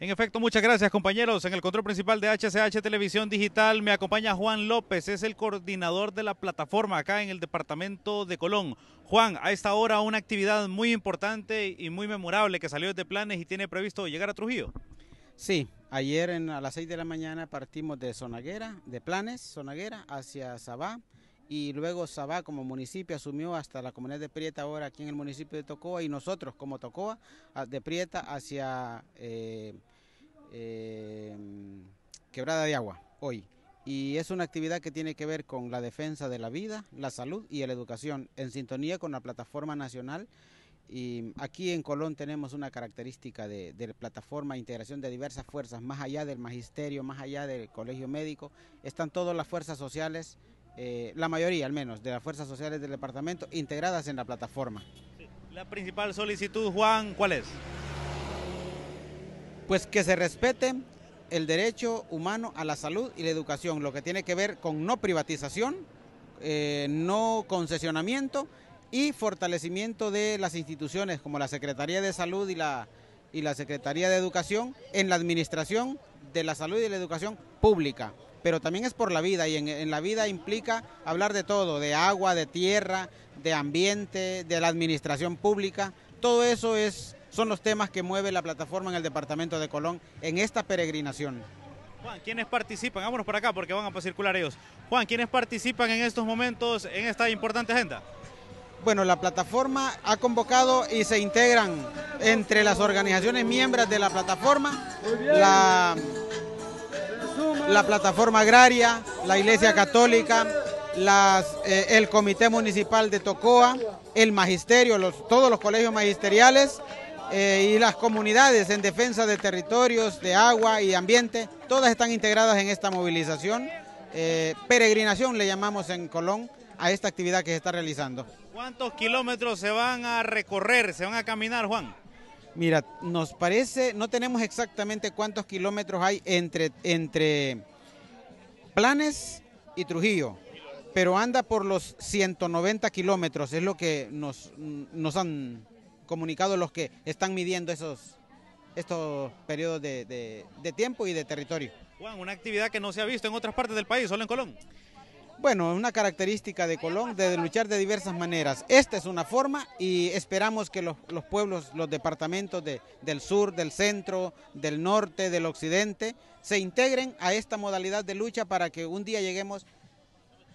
En efecto, muchas gracias compañeros. En el control principal de HCH Televisión Digital me acompaña Juan López, es el coordinador de la plataforma acá en el departamento de Colón. Juan, a esta hora una actividad muy importante y muy memorable que salió de planes y tiene previsto llegar a Trujillo. Sí, ayer a las 6 de la mañana partimos de Zonaguera, de Planes, Zonaguera, hacia Sabá y luego Sabá como municipio asumió hasta la comunidad de Prieta ahora aquí en el municipio de Tocoa y nosotros como Tocoa ah, de Prieta hacia eh, eh, Quebrada de Agua hoy. Y es una actividad que tiene que ver con la defensa de la vida, la salud y la educación en sintonía con la plataforma nacional. Y aquí en Colón tenemos una característica de, de plataforma integración de diversas fuerzas, más allá del magisterio, más allá del colegio médico, están todas las fuerzas sociales, eh, la mayoría al menos, de las fuerzas sociales del departamento integradas en la plataforma. La principal solicitud, Juan, ¿cuál es? Pues que se respete el derecho humano a la salud y la educación, lo que tiene que ver con no privatización, eh, no concesionamiento y fortalecimiento de las instituciones como la Secretaría de Salud y la, y la Secretaría de Educación en la administración de la salud y la educación pública pero también es por la vida y en, la vida implica hablar de todo, de agua, de tierra, de ambiente, de la administración pública. Todo eso es, son los temas que mueve la plataforma en el departamento de Colón en esta peregrinación. Juan, ¿quiénes participan? Vámonos por acá porque van a circular ellos. Juan, ¿quiénes participan en estos momentos en esta importante agenda? Bueno, la plataforma ha convocado y se integran entre las organizaciones miembros de la plataforma la la plataforma agraria, la Iglesia Católica, eh, el Comité Municipal de Tocoa, el Magisterio, todos los colegios magisteriales eh, y las comunidades en defensa de territorios, de agua y ambiente, todas están integradas en esta movilización. Eh, peregrinación le llamamos en Colón a esta actividad que se está realizando. ¿Cuántos kilómetros se van a recorrer, se van a caminar, Juan? Mira, nos parece, no tenemos exactamente cuántos kilómetros hay entre, entre Planes y Trujillo, pero anda por los 190 kilómetros, es lo que nos, nos han comunicado los que están midiendo esos, estos periodos de, de tiempo y de territorio. Juan, una actividad que no se ha visto en otras partes del país, solo en Colón bueno, una característica de Colón de luchar de diversas maneras. Esta es una forma y esperamos que los, pueblos, los departamentos del sur, del centro, del norte, del occidente, se integren a esta modalidad de lucha para que un día lleguemos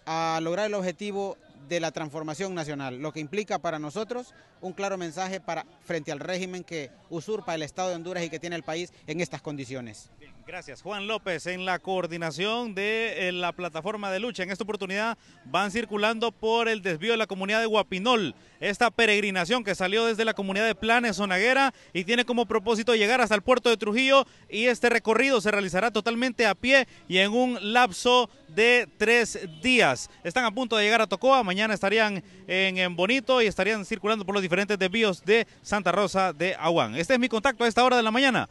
a lograr el objetivo de la transformación nacional, lo que implica para nosotros un claro mensaje para, frente al régimen que usurpa el Estado de Honduras y que tiene el país en estas condiciones. gracias. Juan López, en la coordinación de eh, la plataforma de lucha, en esta oportunidad van circulando por el desvío de la comunidad de Guapinol, esta peregrinación que salió desde la comunidad de Planes, Zonaguera, y tiene como propósito llegar hasta el puerto de Trujillo y este recorrido se realizará totalmente a pie y en un lapso de tres días. Están a punto de llegar a Tocoa, mañana estarían en, Bonito y estarían circulando por los diferentes desvíos de Santa Rosa de Aguán. Este es mi contacto a esta hora de la mañana.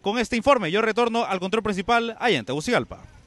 Con este informe yo retorno al control principal allá en Tegucigalpa.